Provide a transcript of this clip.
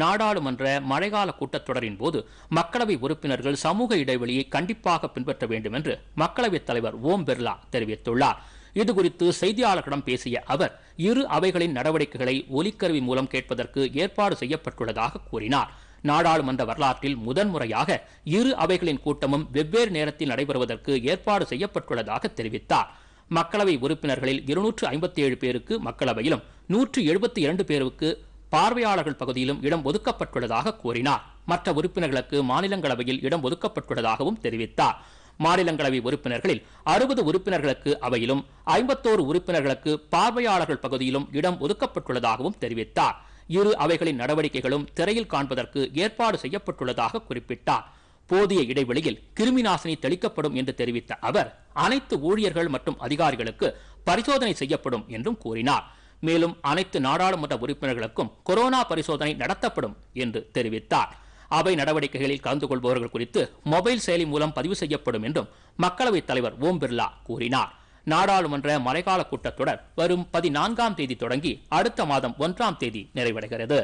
நாடாளுமன்ற மழைக்கால கூட்டத்தொடரின் போது மக்களவை உறுப்பினர்கள் சமூக இடைவெளியை கண்டிப்பாக பின்பற்ற வேண்டும் என்று மக்களவைத் தலைவர் ஓம் பிர்லா தெரிவித்துள்ளார் இதுகுறித்து செய்தியாளர்களிடம் பேசிய அவர் இரு அவைகளின் நடவடிக்கைகளை ஒலிக்கருவி மூலம் கேட்பதற்கு ஏற்பாடு செய்யப்பட்டுள்ளதாக கூறினார் நாடாளுமன்ற வரலாற்றில் முதன்முறையாக இரு அவைகளின் கூட்டமும் வெவ்வேறு நேரத்தில் நடைபெறுவதற்கு ஏற்பாடு செய்யப்பட்டுள்ளதாக தெரிவித்தார் மக்களவை உறுப்பினர்களில் இருநூற்று ஐம்பத்தி ஏழு பேருக்கு மக்களவையிலும் நூற்று எழுபத்தி இரண்டு பேருக்கு பார்வையாளர்கள் பகுதியிலும் இடம் ஒதுக்கப்பட்டுள்ளதாக கூறினார் மற்ற உறுப்பினர்களுக்கு மாநிலங்களவையில் இடம் ஒதுக்கப்பட்டுள்ளதாகவும் தெரிவித்தார் மாநிலங்களவை உறுப்பினர்களில் அறுபது உறுப்பினர்களுக்கு அவையிலும் ஐம்பத்தோரு உறுப்பினர்களுக்கு பார்வையாளர்கள் பகுதியிலும் இடம் ஒதுக்கப்பட்டுள்ளதாகவும் தெரிவித்தார் இரு அவைகளின் நடவடிக்கைகளும் திரையில் காண்பதற்கு ஏற்பாடு செய்யப்பட்டுள்ளதாக குறிப்பிட்டார் போதிய இடைவெளியில் கிருமி நாசினி தெளிக்கப்படும் என்று தெரிவித்த அவர் அனைத்து ஊழியர்கள் மற்றும் அதிகாரிகளுக்கு பரிசோதனை செய்யப்படும் என்றும் கூறினார் மேலும் அனைத்து நாடாளுமன்ற உறுப்பினர்களுக்கும் கொரோனா பரிசோதனை நடத்தப்படும் என்று தெரிவித்தார் அவை நடவடிக்கைகளில் கலந்து கொள்பவர்கள் குறித்து மொபைல் செயலி மூலம் பதிவு செய்யப்படும் என்றும் மக்களவைத் தலைவர் ஓம் பிர்லா கூறினார் நாடாளுமன்ற மழைக்கால கூட்டத்தொடர் வரும் பதினான்காம் தேதி தொடங்கி அடுத்த மாதம் ஒன்றாம் தேதி நிறைவடைகிறது